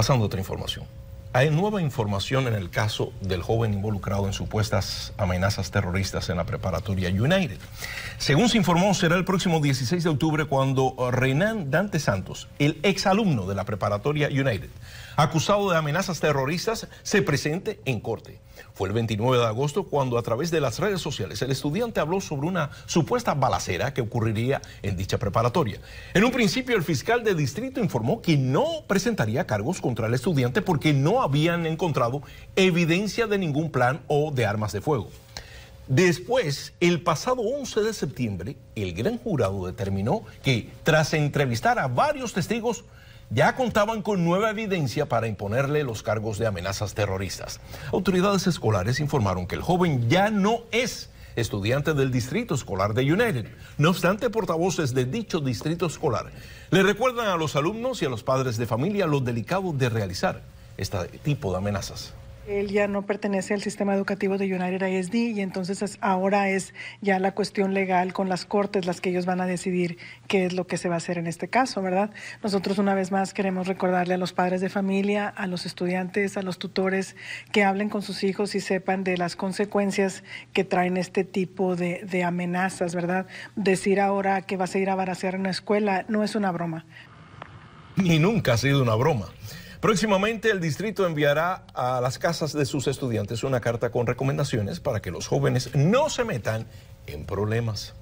Pasando a otra información. Hay nueva información en el caso del joven involucrado en supuestas amenazas terroristas en la preparatoria United. Según se informó, será el próximo 16 de octubre cuando Renan Dante Santos, el exalumno de la preparatoria United, acusado de amenazas terroristas, se presente en corte. Fue el 29 de agosto cuando a través de las redes sociales el estudiante habló sobre una supuesta balacera que ocurriría en dicha preparatoria. En un principio el fiscal de distrito informó que no presentaría cargos contra el estudiante porque no habían encontrado evidencia de ningún plan o de armas de fuego. Después, el pasado 11 de septiembre, el gran jurado determinó que, tras entrevistar a varios testigos, ya contaban con nueva evidencia para imponerle los cargos de amenazas terroristas. Autoridades escolares informaron que el joven ya no es estudiante del distrito escolar de United. No obstante, portavoces de dicho distrito escolar le recuerdan a los alumnos y a los padres de familia lo delicado de realizar este tipo de amenazas. Él ya no pertenece al sistema educativo de United ISD y entonces ahora es ya la cuestión legal con las cortes las que ellos van a decidir qué es lo que se va a hacer en este caso, ¿verdad? Nosotros una vez más queremos recordarle a los padres de familia, a los estudiantes, a los tutores que hablen con sus hijos y sepan de las consecuencias que traen este tipo de, amenazas, ¿verdad? Decir ahora que vas a ir a barasear una escuela no es una broma. Ni nunca ha sido una broma. Próximamente el distrito enviará a las casas de sus estudiantes una carta con recomendaciones para que los jóvenes no se metan en problemas.